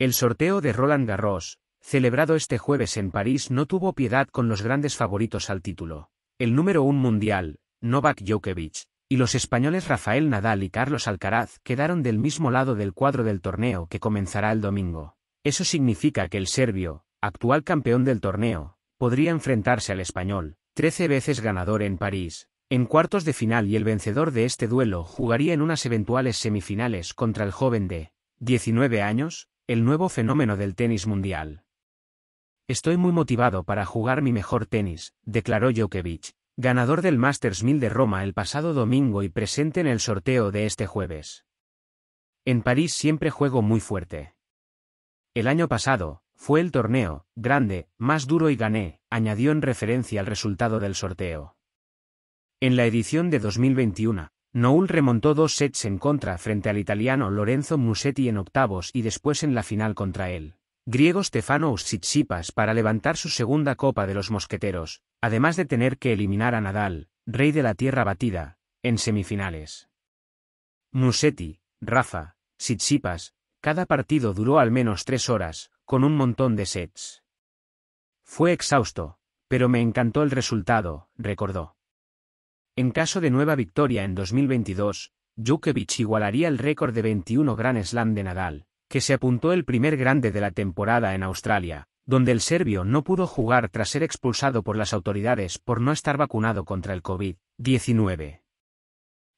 El sorteo de Roland Garros, celebrado este jueves en París, no tuvo piedad con los grandes favoritos al título. El número 1 mundial, Novak Djokovic, y los españoles Rafael Nadal y Carlos Alcaraz quedaron del mismo lado del cuadro del torneo que comenzará el domingo. Eso significa que el serbio, actual campeón del torneo, podría enfrentarse al español, 13 veces ganador en París, en cuartos de final y el vencedor de este duelo jugaría en unas eventuales semifinales contra el joven de 19 años, el nuevo fenómeno del tenis mundial. Estoy muy motivado para jugar mi mejor tenis, declaró Djokovic, ganador del Masters 1000 de Roma el pasado domingo y presente en el sorteo de este jueves. En París siempre juego muy fuerte. El año pasado, fue el torneo, grande, más duro y gané, añadió en referencia al resultado del sorteo. En la edición de 2021, Noul remontó dos sets en contra frente al italiano Lorenzo Musetti en octavos y después en la final contra él. Griego Stefano Tsitsipas para levantar su segunda Copa de los Mosqueteros, además de tener que eliminar a Nadal, rey de la tierra batida, en semifinales. Musetti, Rafa, Tsitsipas, cada partido duró al menos tres horas, con un montón de sets. Fue exhausto, pero me encantó el resultado, recordó. En caso de nueva victoria en 2022, Djokovic igualaría el récord de 21 Grand Slam de Nadal, que se apuntó el primer grande de la temporada en Australia, donde el serbio no pudo jugar tras ser expulsado por las autoridades por no estar vacunado contra el COVID-19.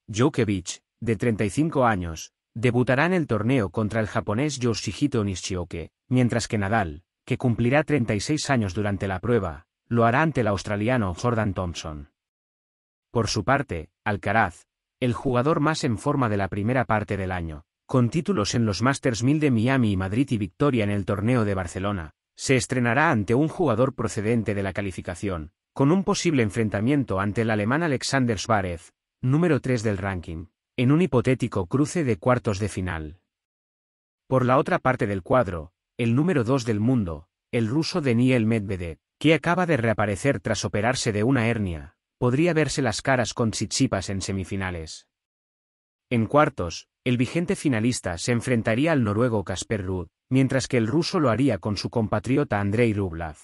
Djokovic, de 35 años, debutará en el torneo contra el japonés Yoshihito Nishioke, mientras que Nadal, que cumplirá 36 años durante la prueba, lo hará ante el australiano Jordan Thompson. Por su parte, Alcaraz, el jugador más en forma de la primera parte del año, con títulos en los Masters 1000 de Miami y Madrid y victoria en el torneo de Barcelona, se estrenará ante un jugador procedente de la calificación, con un posible enfrentamiento ante el alemán Alexander Zverev, número 3 del ranking, en un hipotético cruce de cuartos de final. Por la otra parte del cuadro, el número 2 del mundo, el ruso Daniel Medvedev, que acaba de reaparecer tras operarse de una hernia, podría verse las caras con chichipas en semifinales. En cuartos, el vigente finalista se enfrentaría al noruego Kasper Rudd, mientras que el ruso lo haría con su compatriota Andrei Rublev.